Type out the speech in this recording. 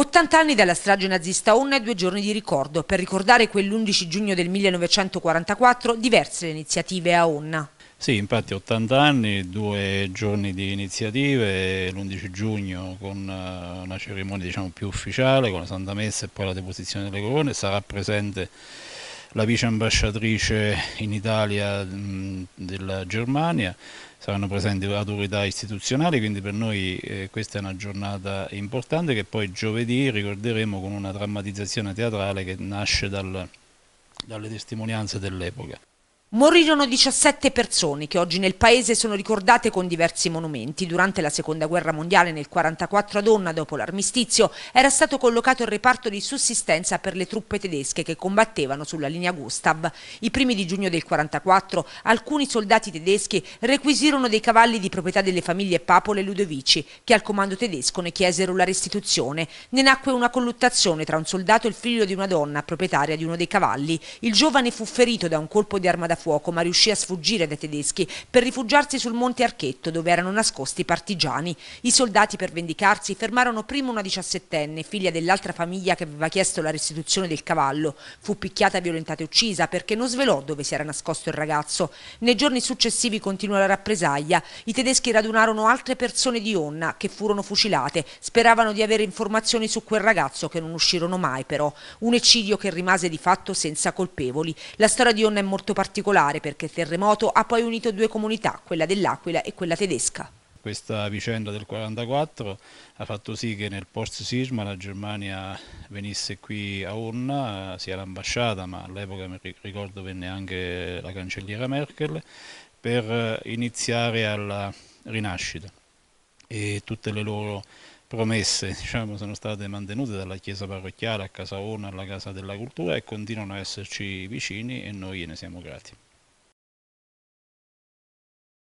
80 anni dalla strage nazista Onna e due giorni di ricordo. Per ricordare quell'11 giugno del 1944 diverse le iniziative a Onna. Sì, infatti 80 anni, due giorni di iniziative, l'11 giugno con eh, una cerimonia diciamo, più ufficiale, con la Santa Messa e poi la deposizione delle corone, sarà presente la vice ambasciatrice in Italia della Germania, saranno presenti autorità istituzionali, quindi per noi eh, questa è una giornata importante che poi giovedì ricorderemo con una drammatizzazione teatrale che nasce dal, dalle testimonianze dell'epoca. Morirono 17 persone che oggi nel paese sono ricordate con diversi monumenti. Durante la seconda guerra mondiale nel 1944 a Donna, dopo l'armistizio, era stato collocato il reparto di sussistenza per le truppe tedesche che combattevano sulla linea Gustav. I primi di giugno del 1944 alcuni soldati tedeschi requisirono dei cavalli di proprietà delle famiglie Papole e Ludovici, che al comando tedesco ne chiesero la restituzione. Ne nacque una colluttazione tra un soldato e il figlio di una donna, proprietaria di uno dei cavalli. Il giovane fu ferito da un colpo di arma da fuoco ma riuscì a sfuggire dai tedeschi per rifugiarsi sul monte Archetto dove erano nascosti i partigiani. I soldati per vendicarsi fermarono prima una diciassettenne, figlia dell'altra famiglia che aveva chiesto la restituzione del cavallo. Fu picchiata, violentata e uccisa perché non svelò dove si era nascosto il ragazzo. Nei giorni successivi continuò la rappresaglia. I tedeschi radunarono altre persone di Onna che furono fucilate. Speravano di avere informazioni su quel ragazzo che non uscirono mai però. Un eccidio che rimase di fatto senza colpevoli. La storia di Onna è molto particolare particolare perché il terremoto ha poi unito due comunità, quella dell'Aquila e quella tedesca. Questa vicenda del 1944 ha fatto sì che nel post-sisma la Germania venisse qui a Urna, sia l'ambasciata, ma all'epoca ricordo venne anche la cancelliera Merkel, per iniziare alla rinascita e tutte le loro promesse diciamo, sono state mantenute dalla chiesa parrocchiale a Casa Ona, alla Casa della Cultura e continuano a esserci vicini e noi ne siamo grati.